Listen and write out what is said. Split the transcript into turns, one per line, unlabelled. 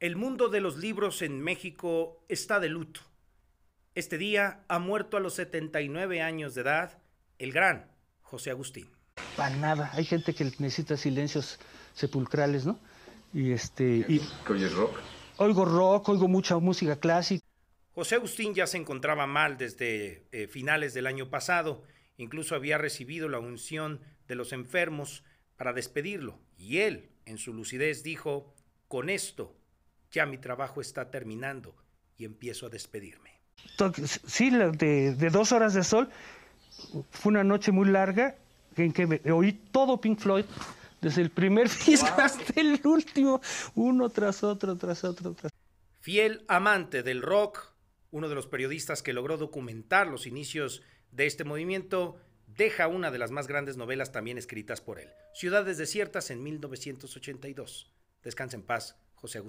El mundo de los libros en México está de luto. Este día ha muerto a los 79 años de edad el gran José Agustín.
Para nada, hay gente que necesita silencios sepulcrales, ¿no? Y este. rock? Oigo rock, oigo mucha música clásica.
José Agustín ya se encontraba mal desde eh, finales del año pasado. Incluso había recibido la unción de los enfermos para despedirlo. Y él, en su lucidez, dijo: Con esto ya mi trabajo está terminando y empiezo a despedirme.
Sí, de, de dos horas de sol, fue una noche muy larga en que oí
todo Pink Floyd, desde el primer disco hasta
el último, uno tras otro, tras otro, tras
Fiel amante del rock, uno de los periodistas que logró documentar los inicios de este movimiento, deja una de las más grandes novelas también escritas por él, Ciudades Desiertas en 1982. Descansa en paz, José Agustín.